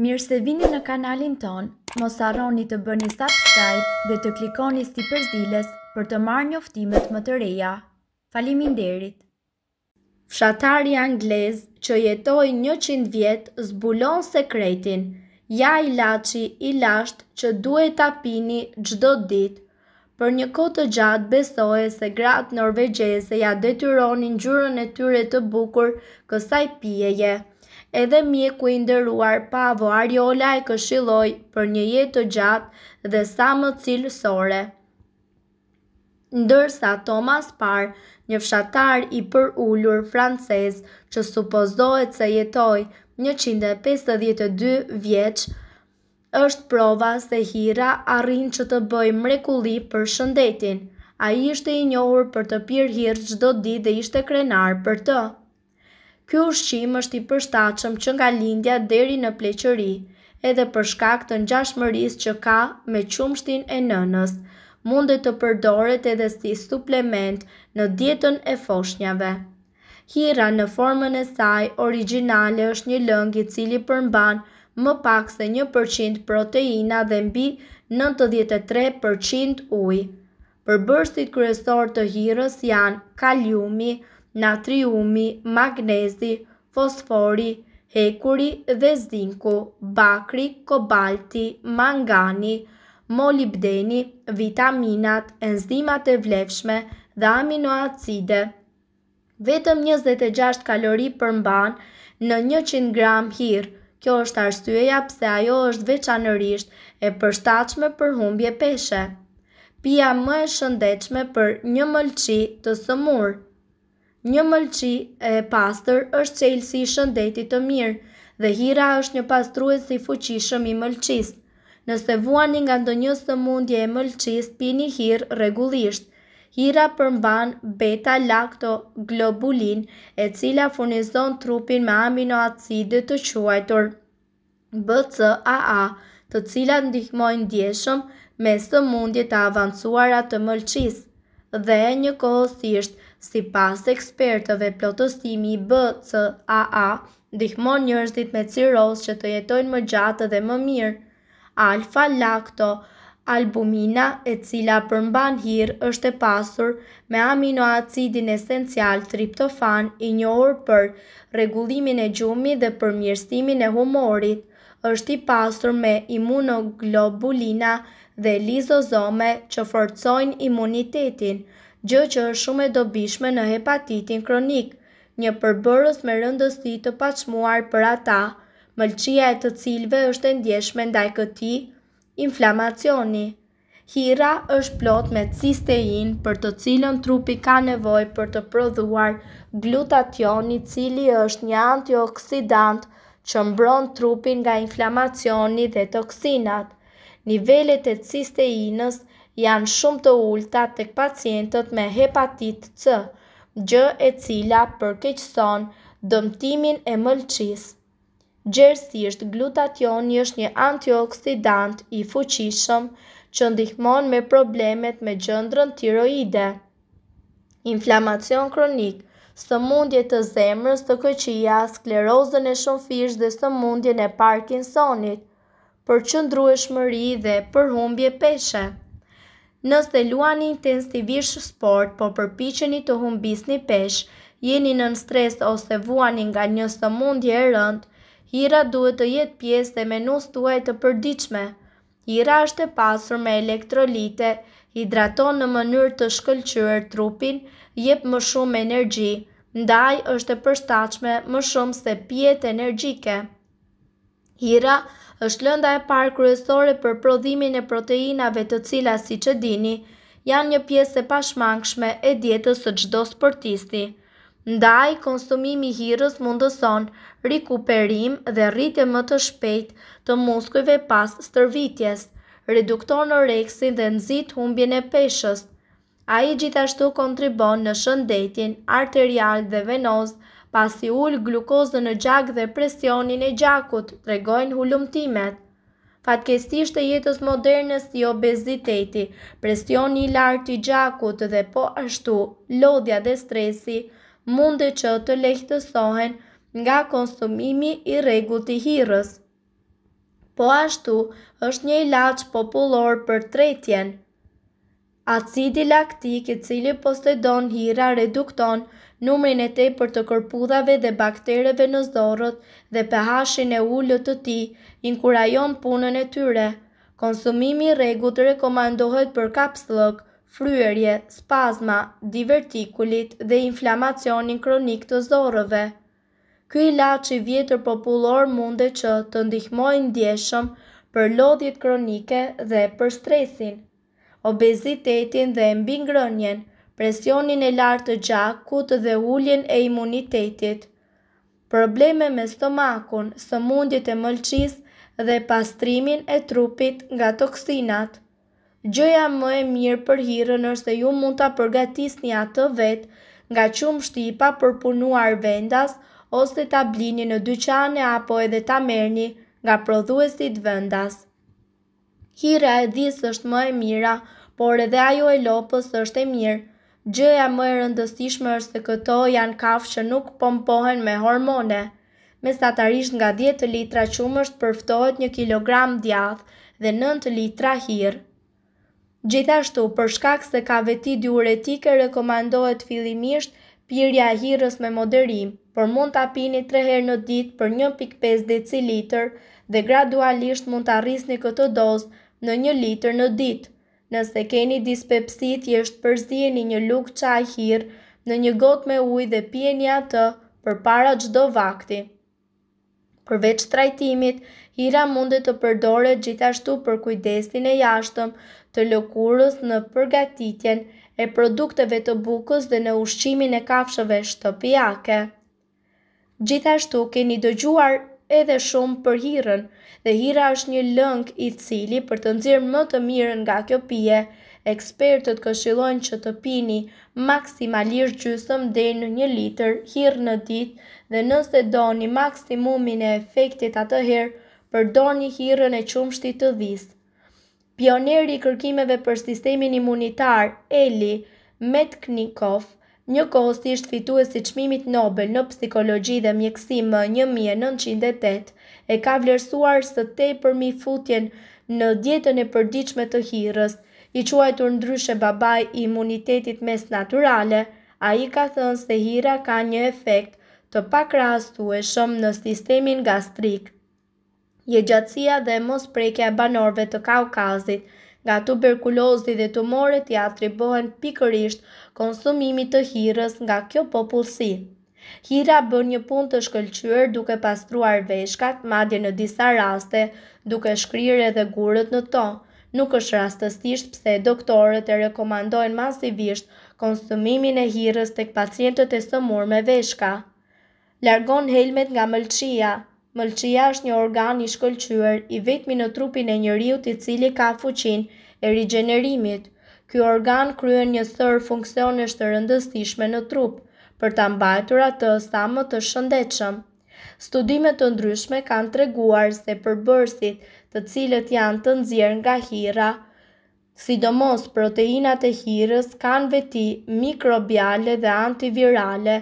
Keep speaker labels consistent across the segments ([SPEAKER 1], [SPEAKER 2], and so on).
[SPEAKER 1] Mirë se vini në kanalin ton, mos arroni të bëni subscribe dhe të klikoni sti përzilës për të marrë një më të reja. Falimin derit! Fshatari Anglez që jetoj 100 vjetë zbulon sekretin, ja i laci i lasht që duhet të apini gjdo dit, për një kote gjatë besoje se gratë norvegjese ja detyronin gjurën e tyre të bukur kësaj pjeje edhe mjeku i ndëruar Pavo Ariola e këshiloj për një jetë të gjatë dhe sa më cilësore. Ndërsa Thomas Parr, një fshatar i për ullur francez që supozohet se jetoj 152 vjeq, është prova se Hira arrin që të bëj mrekulli për shëndetin. A i ishte i njohur për të pirë hirë gjdo di dhe ishte krenar për të. Ky ushqim është i përshtatshëm që nga lindja deri në pleqëri, edhe për shkak të ngjashmërisë që ka me qumshtin e nënës, mundet të përdoret edhe si suplement në dietën e foshnjave. Hira në formën e saj originale është një lëng i cili përmban më pak se 1% proteina dhe mbi 93% ujë. Përbërësit kryesor të hirës janë kaliumi, natriumi, magnezi, fosfori, hekuri dhe zinku, bakri, kobalti, mangani, molibdeni, vitaminat, enzimat e vlefshme dhe aminoacide. Vetëm 26 kalori përmban në 100 gram hirë, Kjo është arsyeja pse ajo është veçanërisht e përshtatshme për humbje peshe. Pia më e shëndetshme për një mëlçi të sëmurë. Një mëlqi e pastor është qelësi i shëndetit të mirë dhe hira është një pastruet si fuqishëm i mëlqist. Nëse vuani nga ndonjë sëmundje e mëlqist pini hirë rregullisht. Hira përmban beta lakto globulin, e cila furnizon trupin me aminoacide të quajtur BCAA, të cilat ndihmojnë ndjeshëm me sëmundje të avancuara të mëlqis. Dhe njëkohësisht, Si pas ekspertëve plotostimi i BCAA, dihmon njërzit me ciroz që të jetojnë më gjatë dhe më mirë. Alfa lakto, Albumina, e cila përmban hirë është e pasur me aminoacidin esencial triptofan i njohur për regullimin e gjumi dhe përmjërstimin e humorit, është i pasur me imunoglobulina dhe lizozome që forcojnë imunitetin, gjë që është shumë e dobishme në hepatitin kronik, një përbërës me rëndësi të pachmuar për ata, mëlqia e të cilve është e ndjeshme ndaj këti, inflamacioni. Hira është plot me cistein për të cilën trupi ka nevoj për të prodhuar glutationi cili është një antioksidant që mbron trupin nga inflamacioni dhe toksinat. Nivellet e cisteinës janë shumë të ullëta të pacientët me hepatit C, gjë e cila përkeqëson dëmtimin e mëlqis. Gjersisht, glutationi është një antioksidant i fuqishëm që ndihmon me problemet me gjëndrën tiroide. Inflamacion kronik, së mundje të zemrës të këqia, sklerozën e fish dhe së mundje në Parkinsonit, për qëndru e shmëri dhe për humbje peshe. Nëse luani intensivisht sport, po përpiqeni të humbisni pesh, jeni në stres ose vuani nga një sëmundje e rëndë, hira duhet të jetë pjesë e menusë tuaj të përdiqme. Hira është e pasur me elektrolite, hidraton në mënyrë të shkëllqyër trupin, jep më shumë energji, ndaj është e përstachme më shumë se pjetë energjike. Hira është lënda e parë kryesore për prodhimin e proteinave të cila si që dini, janë një pjesë e pashmangshme e dietës së çdo sportisti. Ndaj, konsumimi hirës mundëson rikuperim dhe rritje më të shpejt të muskujve pas stërvitjes, reduktor në dhe nëzit humbjen e peshës. A i gjithashtu kontribon në shëndetin arterial dhe venoz pasi ullë glukozën në gjak dhe presionin e gjakut, tregojnë hullumtimet. Fatkestisht e jetës modernës i obeziteti, presioni i lartë i gjakut dhe po ashtu, lodhja dhe stresi, mundë që të lehtësohen nga konsumimi i regull të hirës. Po ashtu është një ilaq popullor për tretjen. Acidi laktik i cili postedon hira redukton numrin e te për të kërpudhave dhe baktereve në zdorët dhe pëhashin e ullët të ti, inkurajon punën e tyre. Konsumimi regu të rekomandohet për kapslëk, fryërje, spazma, divertikulit dhe inflamacionin kronik të zdorëve. Ky ilaç la që i vjetër populor munde që të ndihmojnë ndjeshëm për lodhjet kronike dhe për stresin obezitetin dhe mbingrënjen, presionin e lartë të gjakut dhe ulljen e imunitetit. Probleme me stomakun, sëmundjet e mëlqis dhe pastrimin e trupit nga toksinat. Gjoja më e mirë për hirën është se ju mund të përgatis një atë vetë nga qumë shtipa për punuar vendas ose të blini në dyqane apo edhe të merni nga prodhuesit vendas. Hira e dhisë është më e mira, por edhe ajo e lopës është e mirë. Gjëja më e rëndësishme është se këto janë kafë që nuk pompohen me hormone. Me satarisht nga 10 litra qumësht përftohet 1 kg djath dhe 9 litra hirë. Gjithashtu, për shkak se ka veti diuretike, rekomandohet fillimisht pirja e hirës me moderim, por mund të apini 3 herë në ditë për 1.5 dl dhe gradualisht mund të arrisni këtë dozë në një litër në ditë. Nëse keni dispepsi, thjesht përzieni një lugë çaj hir në një gotë me ujë dhe pieni atë përpara çdo vakti. Përveç trajtimit, hira mund të përdoret gjithashtu për kujdesin e jashtëm të lëkurës në përgatitjen e produkteve të bukës dhe në ushqimin e kafshëve shtëpiake. Gjithashtu keni dëgjuar edhe shumë për hirën, dhe hira është një lëng i cili për të nëzirë më të mirën nga kjo pije, ekspertët këshilojnë që të pini maksimalisht gjysëm dhe në një liter hirë në ditë dhe nëse do një maksimumin e efektit atë herë, do një hirën e qumshti të dhisë. Pioneri i kërkimeve për sistemin imunitar, Eli Metknikov, Një kosti ishtë fitu e si qmimit Nobel në psikologi dhe mjekësim më 1908 e ka vlerësuar së te përmi futjen në djetën e përdiqme të hirës, i quajtur të ndryshe babaj i imunitetit mes naturale, a i ka thënë se hira ka një efekt të pak rastu e shumë në sistemin gastrik. Je gjatsia dhe mos prekja banorve të kaukazit, Nga tuberkulozi dhe tumoret i atribohen pikërisht konsumimit të hirës nga kjo popullësi. Hira bërë një pun të shkëllqyër duke pastruar veshkat, madje në disa raste, duke shkryre dhe gurët në to. Nuk është rastësisht pse doktorët e rekomandojnë masivisht konsumimin e hirës të këpacientët e sëmur me veshka. Largon helmet nga mëlqia, Mëlqia është një organ i shkëlqyer i vetmi në trupin e njeriu i cili ka fuqin e rigjenerimit. Ky organ kryen një sër funksionesh të rëndëstishme në trup për ta mbajtur atë sa më të shëndetshëm. Studime të ndryshme kanë treguar se përbërësit të cilët janë të nxjerrë nga hira, sidomos proteinat e hirës kanë veti mikrobiale dhe antivirale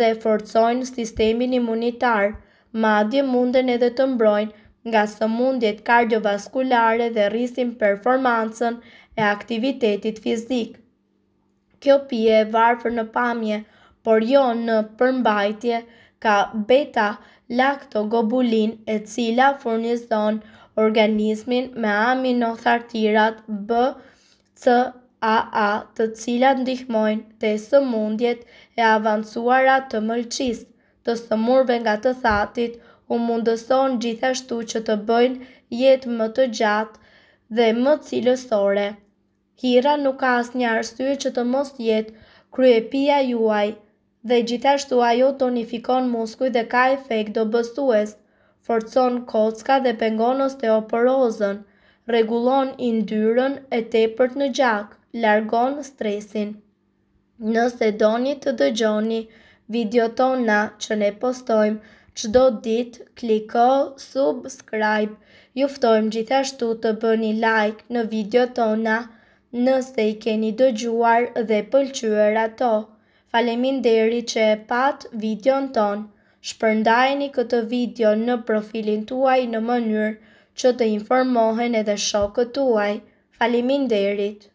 [SPEAKER 1] dhe forcojnë sistemin imunitarë, madje munden edhe të mbrojnë nga së mundjet kardiovaskulare dhe rrisin performancën e aktivitetit fizik. Kjo pje e varfër në pamje, por jo në përmbajtje, ka beta laktogobulin e cila furnizon organizmin me aminothartirat B, C, A, A, të cilat ndihmojnë të së mundjet e avancuara të mëlqistë të sëmurve nga të thatit, u mundëson gjithashtu që të bëjnë jetë më të gjatë dhe më cilësore. Kira nuk ka asë një arstuje që të mos jetë kryepia juaj dhe gjithashtu ajo tonifikon muskuj dhe ka efekt do bëstues, forcon kocka dhe pengon osteoporozën, regulon indyren e tepërt në gjak, largon stresin. Nëse doni të dëgjoni, video tona që ne postojmë qdo dit, kliko, subscribe, juftojmë gjithashtu të bëni like në video tona nëse i keni dëgjuar dhe pëlqyër ato. Falemin deri që e pat video në tonë, shpërndajni këtë video në profilin tuaj në mënyrë që të informohen edhe shokët tuaj. Falimin derit.